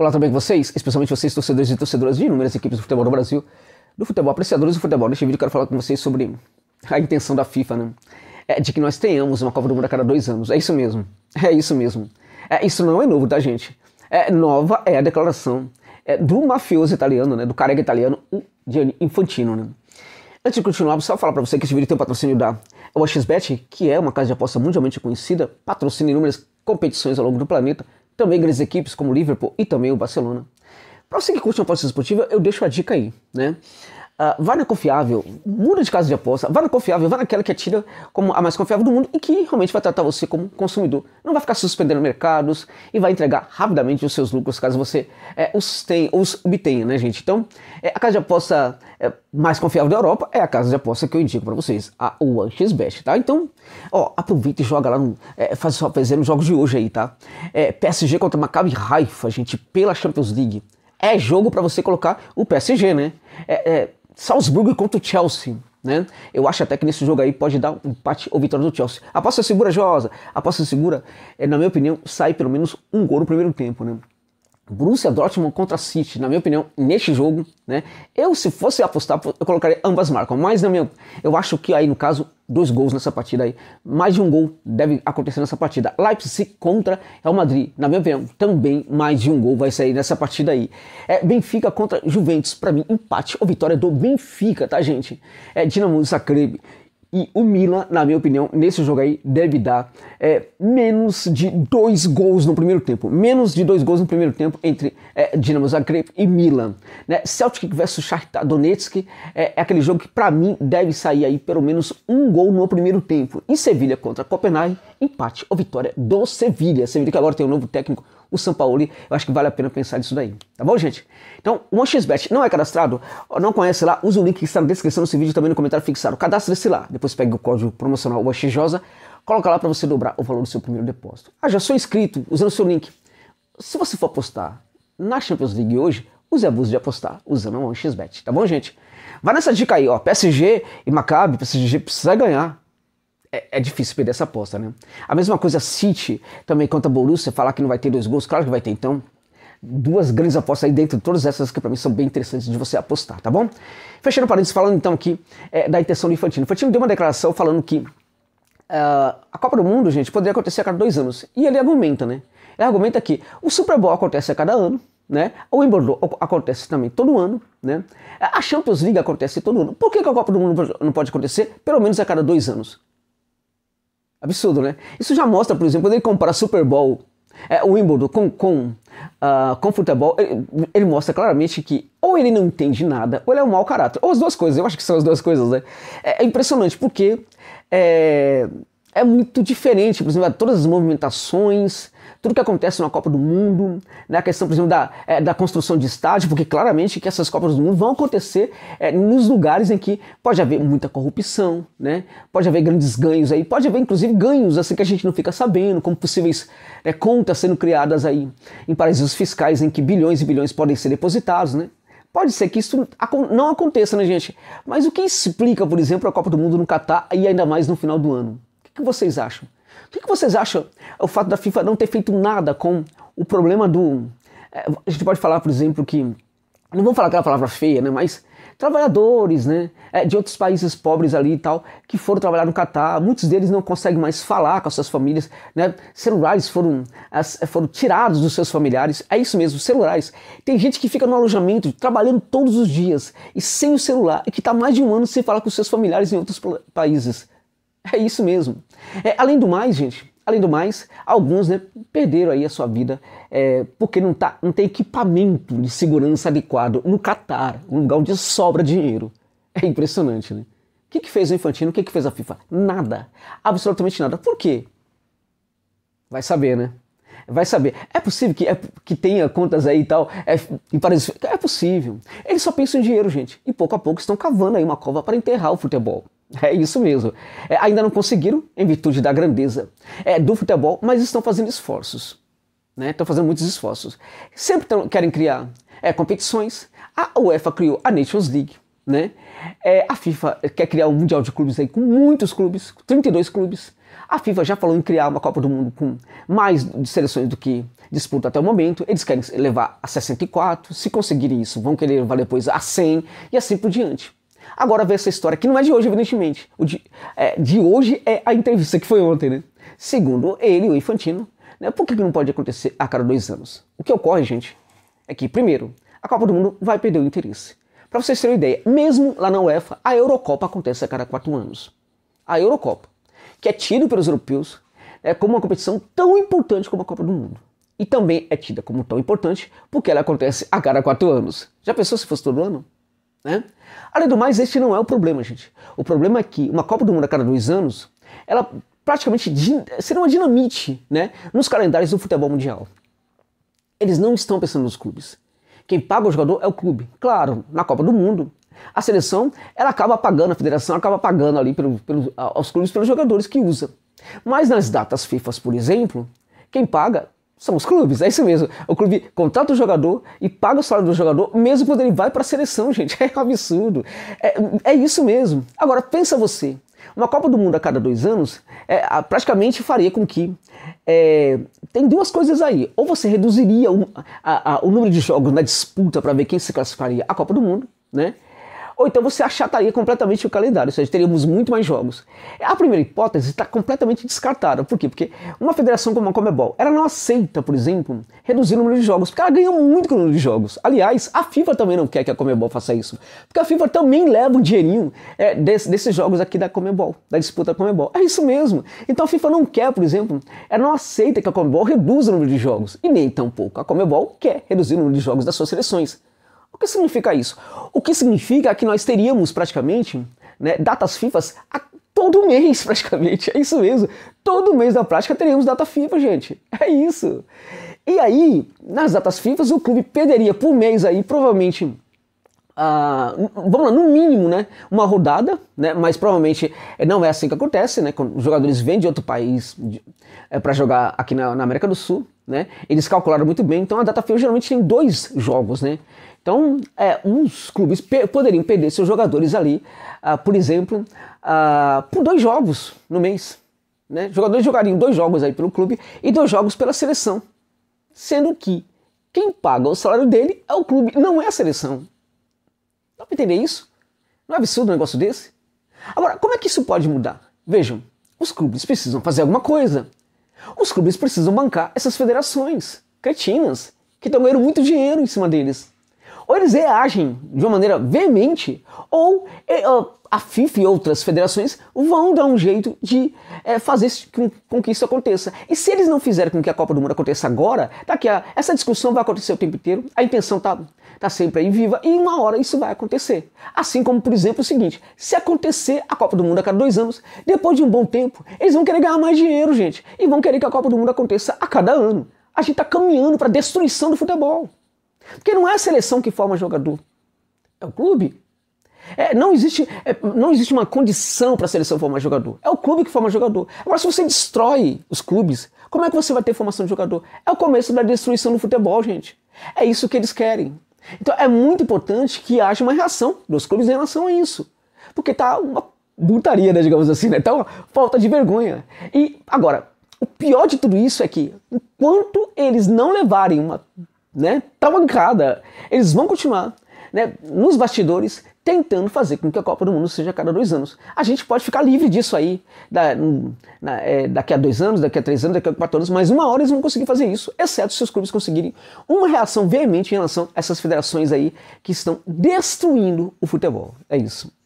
Olá, tudo bem com vocês? Especialmente vocês, torcedores e torcedoras de inúmeras equipes do futebol do Brasil, do futebol, apreciadores do futebol. Neste vídeo quero falar com vocês sobre a intenção da FIFA, né? É de que nós tenhamos uma Copa do Mundo a cada dois anos. É isso mesmo. É isso mesmo. É, isso não é novo, tá, gente? É, nova é a declaração é, do mafioso italiano, né? Do careca italiano, o Gianni Infantino, né? Antes de continuar, só falar para você que esse vídeo tem o um patrocínio da OXBet, que é uma casa de aposta mundialmente conhecida, patrocina inúmeras competições ao longo do planeta, também grandes equipes como o Liverpool e também o Barcelona. Para você que curte uma aposta esportiva, eu deixo a dica aí, né? Ah, vá na confiável, muda de casa de aposta, vá na confiável, vá naquela que é tida como a mais confiável do mundo e que realmente vai tratar você como consumidor. Não vai ficar suspendendo mercados e vai entregar rapidamente os seus lucros caso você é, os tenha, os obtenha, né, gente? Então, é, a casa de aposta é, mais confiável da Europa é a casa de aposta que eu indico para vocês, a OneXBet, tá? Então, ó, aproveita e joga lá, no, é, faz só fazer os jogos de hoje aí, tá? PSG contra Maccabi Haifa, gente, pela Champions League. É jogo para você colocar o PSG, né? é, é Salzburgo contra o Chelsea. Né? Eu acho até que nesse jogo aí pode dar um empate ou vitória do Chelsea. A aposta é segura, Josa. A aposta é segura, é, na minha opinião, sai pelo menos um gol no primeiro tempo. Né? Borussia Dortmund contra City, na minha opinião, neste jogo, né? Eu, se fosse apostar, eu colocaria ambas marcas, mas na minha, eu acho que aí no caso dois gols nessa partida aí. Mais de um gol deve acontecer nessa partida. Leipzig contra Real Madrid, na minha opinião, também mais de um gol vai sair nessa partida aí. É Benfica contra Juventus, para mim, empate ou vitória do Benfica, tá, gente? É Dinamo Zagreb e o Milan, na minha opinião, nesse jogo aí deve dar é, menos de dois gols no primeiro tempo. Menos de dois gols no primeiro tempo entre é, Dinamo Zagreb e Milan. Né? Celtic versus Shakhtar Donetsk é, é aquele jogo que para mim deve sair aí pelo menos um gol no primeiro tempo. E Sevilha contra Copenhague, empate ou vitória do Sevilha. Sevilha que agora tem um novo técnico, o São Paulo. Eu acho que vale a pena pensar nisso daí. Tá bom, gente? Então, o 1xBet não é cadastrado? Não conhece lá? Usa o link que está na descrição desse vídeo e também no comentário fixado. Cadastre-se lá. Depois pega o código promocional 1xJosa. coloca lá para você dobrar o valor do seu primeiro depósito. Ah, já sou inscrito usando o seu link. Se você for apostar na Champions League hoje, use abuso de apostar usando o 1xBet. Tá bom, gente? Vai nessa dica aí, ó. PSG e Maccabi, PSG precisa ganhar. É, é, difícil perder essa aposta, né? A mesma coisa City também contra Borussia, falar que não vai ter dois gols, claro que vai ter então duas grandes apostas aí dentro de todas essas que para mim são bem interessantes de você apostar, tá bom? Fechando parênteses, falando então aqui é, da intenção do Infantino. O Infantino deu uma declaração falando que uh, a Copa do Mundo, gente, poderia acontecer a cada dois anos. E ele argumenta, né? Ele argumenta que o Super Bowl acontece a cada ano, né? O Wimbledon acontece também todo ano, né? A Champions League acontece todo ano. Por que, que a Copa do Mundo não pode acontecer pelo menos a cada dois anos? Absurdo, né? Isso já mostra, por exemplo, quando ele compara Super Bowl é, o Wimbledon com, com, uh, com futebol, ele, ele, mostra claramente que ou ele não entende nada, ou ele é um mau caráter. Ou as duas coisas, eu acho que são as duas coisas, né? É, é impressionante, porque é, é muito diferente, por exemplo, todas as movimentações, tudo que acontece na Copa do Mundo, na né, questão, por exemplo, da, é, da construção de estádio, porque claramente que essas Copas do Mundo vão acontecer é, nos lugares em que pode haver muita corrupção, né? Pode haver grandes ganhos aí, pode haver inclusive ganhos assim que a gente não fica sabendo, como possíveis é, contas sendo criadas aí em paraísos fiscais em que bilhões e bilhões podem ser depositados, né? Pode ser que isso não aconteça, né, gente? Mas o que explica, por exemplo, a Copa do Mundo no Catar e ainda mais no final do ano? que vocês acham? O que vocês acham o fato da FIFA não ter feito nada com o problema do. Eh, a gente pode falar, por exemplo, que. Não vamos falar aquela palavra feia, né? Mas trabalhadores, né? Eh, de outros países pobres ali e tal, que foram trabalhar no Catar. Muitos deles não conseguem mais falar com as suas famílias, né? Celulares foram, foram tirados dos seus familiares. É isso mesmo, celulares. Tem gente que fica no alojamento trabalhando todos os dias e sem o celular e que está mais de um ano sem falar com seus familiares em outros países. É isso mesmo. É, além do mais, gente, além do mais, alguns né, perderam aí a sua vida é, porque não, tá, não tem equipamento de segurança adequado no Catar, um lugar onde sobra dinheiro. É impressionante, né? O que, que fez o Infantino? O que, que fez a FIFA? Nada. Absolutamente nada. Por quê? Vai saber, né? Vai saber. É possível que, é, que tenha contas aí e tal é, em paraíso. É possível. Eles só pensam em dinheiro, gente. E pouco a pouco estão cavando aí uma cova para enterrar o futebol. É isso mesmo. É, ainda não conseguiram, em virtude da grandeza é, do futebol, mas estão fazendo esforços. Né? Estão fazendo muitos esforços. Sempre tão, querem criar é, competições. A UEFA criou a Nations League. Né? É, a FIFA quer criar um Mundial de Clubes aí com muitos clubes, 32 clubes. A FIFA já falou em criar uma Copa do Mundo com mais seleções do que disputa até o momento. Eles querem levar a 64. Se conseguirem isso, vão querer levar depois a 100 e assim por diante. Agora vê essa história, que não é de hoje, evidentemente. O de, é, de hoje é a entrevista que foi ontem, né? Segundo ele, o Infantino, né? por que, não pode acontecer a cada dois anos? O que ocorre, gente, é que, primeiro, a Copa do Mundo vai perder o interesse. Para vocês terem uma ideia, mesmo lá na UEFA, a Eurocopa acontece a cada quatro anos. A Eurocopa, que é tida pelos europeus é como uma competição tão importante como a Copa do Mundo. E também é tida como tão importante porque ela acontece a cada quatro anos. Já pensou se fosse todo ano? Né? Além do mais, este não é o problema, gente. O problema é que uma Copa do Mundo a cada dois anos, ela praticamente será uma dinamite né, nos calendários do futebol mundial. Eles não estão pensando nos clubes. Quem paga o jogador é o clube. Claro, na Copa do Mundo, a seleção ela acaba pagando, a federação acaba pagando ali pelo, pelo, aos clubes pelos jogadores que usa. Mas nas datas FIFA, por exemplo, quem paga são os clubes, é isso mesmo. O clube contrata o jogador e paga o salário do jogador, mesmo quando ele vai para a seleção, gente. É um absurdo. É, é, isso mesmo. Agora, pensa você. Uma Copa do Mundo a cada dois anos é, praticamente faria com que. É, tem duas coisas aí. Ou você reduziria o, a, a, o número de jogos na disputa para ver quem se classificaria à Copa do Mundo, né? Ou então você achataria completamente o calendário, ou seja, teríamos muito mais jogos. A primeira hipótese está completamente descartada. Por quê? Porque uma federação como a Comebol, ela não aceita, por exemplo, reduzir o número de jogos, porque ela ganha muito com o número de jogos. Aliás, a FIFA também não quer que a Comebol faça isso, porque a FIFA também leva um dinheirinho é, desse, desses jogos aqui da Comebol, da disputa da Comebol. É isso mesmo. Então a FIFA não quer, por exemplo, ela é, não aceita que a Comebol reduza o número de jogos, e nem tampouco a Comebol quer reduzir o número de jogos das suas seleções que significa isso? O que significa que nós teríamos praticamente né, datas FIFAs a todo mês, praticamente. É isso mesmo. Todo mês da prática teríamos data FIFA, gente. É isso. E aí, nas datas FIFAs, o clube perderia por mês aí, provavelmente. Ah, vamos lá, no mínimo, né? Uma rodada, né? Mas provavelmente não é assim que acontece, né? Quando os jogadores vêm de outro país é, eh, para jogar aqui na, na, América do Sul, né? Eles calcularam muito bem, então a data FIFA geralmente tem dois jogos, né? Então, é, uns clubes pe poderiam perder seus jogadores ali, ah, por exemplo, ah, por dois jogos no mês. Né? Jogadores jogariam dois jogos aí pelo clube e dois jogos pela seleção. Sendo que quem paga o salário dele é o clube, não é a seleção. Dá pra entender isso? Não é absurdo um negócio desse? Agora, como é que isso pode mudar? Vejam, os clubes precisam fazer alguma coisa. Os clubes precisam bancar essas federações cretinas que estão ganhando muito dinheiro em cima deles ou eles reagem de uma maneira veemente, ou a FIFA e outras federações vão dar um jeito de é, fazer com que isso aconteça. E se eles não fizerem com que a Copa do Mundo aconteça agora, daqui a, essa discussão vai acontecer o tempo inteiro, a intenção está tá sempre aí viva, e uma hora isso vai acontecer. Assim como, por exemplo, o seguinte: se acontecer a Copa do Mundo a cada dois anos, depois de um bom tempo, eles vão querer ganhar mais dinheiro, gente, e vão querer que a Copa do Mundo aconteça a cada ano. A gente está caminhando para a destruição do futebol. Porque não é a seleção que forma jogador, é o clube. É, não, existe, é, não existe uma condição para a seleção formar jogador. É o clube que forma jogador. Agora, se você destrói os clubes, como é que você vai ter formação de jogador? É o começo da destruição do futebol, gente. É isso que eles querem. Então é muito importante que haja uma reação dos clubes em relação a isso. Porque tá uma butaria, né, digamos assim, né? Tá uma falta de vergonha. E agora, o pior de tudo isso é que enquanto eles não levarem uma né? Tá bancada. Eles vão continuar, né? Nos bastidores tentando fazer com que a Copa do Mundo seja a cada dois anos. A gente pode ficar livre disso aí da, na, é, daqui a dois anos, daqui a três anos, daqui a quatro anos, mas uma hora eles vão conseguir fazer isso, exceto se os clubes conseguirem uma reação veemente em relação a essas federações aí que estão destruindo o futebol. É isso.